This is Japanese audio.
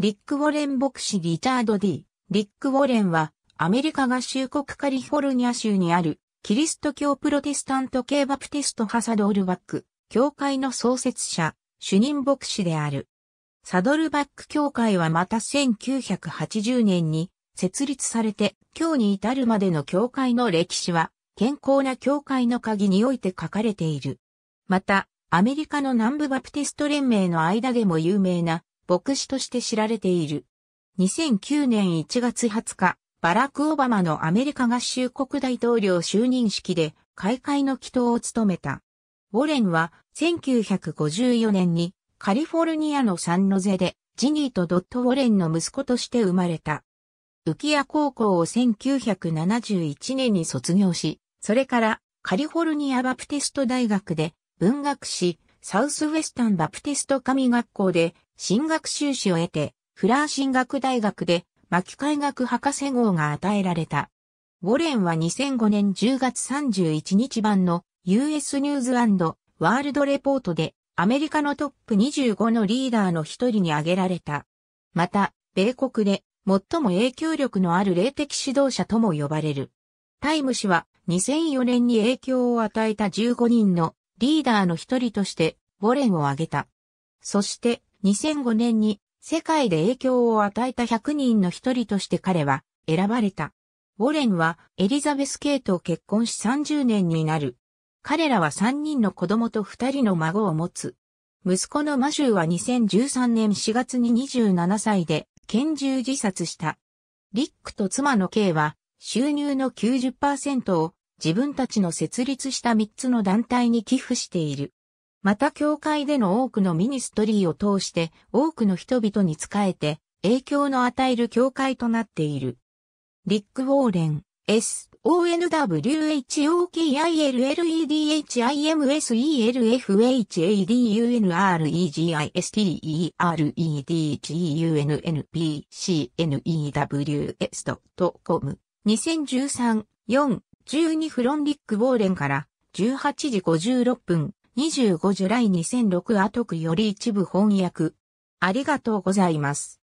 リック・ウォレン牧師リチャード・ D。リック・ウォレンは、アメリカ合衆国カリフォルニア州にある、キリスト教プロテスタント系バプティスト・ハサドールバック、教会の創設者、主任牧師である。サドルバック教会はまた1980年に設立されて、今日に至るまでの教会の歴史は、健康な教会の鍵において書かれている。また、アメリカの南部バプティスト連盟の間でも有名な牧師として知られている。2009年1月20日、バラク・オバマのアメリカ合衆国大統領就任式で開会の祈祷を務めた。ウォレンは1954年にカリフォルニアのサンノゼでジニーとドット・ウォレンの息子として生まれた。浮谷高校を1971年に卒業し、それからカリフォルニアバプテスト大学で文学史サウスウェスタンバプテスト神学校で新学修士を得て、フラー進学大学で、牧海学博士号が与えられた。ウォレンは2005年10月31日版の US ニューズワールドレポートでアメリカのトップ25のリーダーの一人に挙げられた。また、米国で最も影響力のある霊的指導者とも呼ばれる。タイム氏は2004年に影響を与えた15人のリーダーの一人としてウォレンを挙げた。そして2005年に世界で影響を与えた100人の一人として彼は選ばれた。ウォレンはエリザベス・ケイと結婚し30年になる。彼らは3人の子供と2人の孫を持つ。息子のマシューは2013年4月に27歳で拳銃自殺した。リックと妻のケイは収入の90%を自分たちの設立した3つの団体に寄付している。また教会での多くのミニストリーを通して多くの人々に仕えて影響の与える教会となっている。リック・ウォーレン、S、o n w h o k i l l e d h i m s e l e h a r e g e d t e r e d g u n p c n e w s c o m 2 0 1 3 4 1 2フロンリック・ウォーレンから18時56分25ジュライ2006アトクより一部翻訳。ありがとうございます。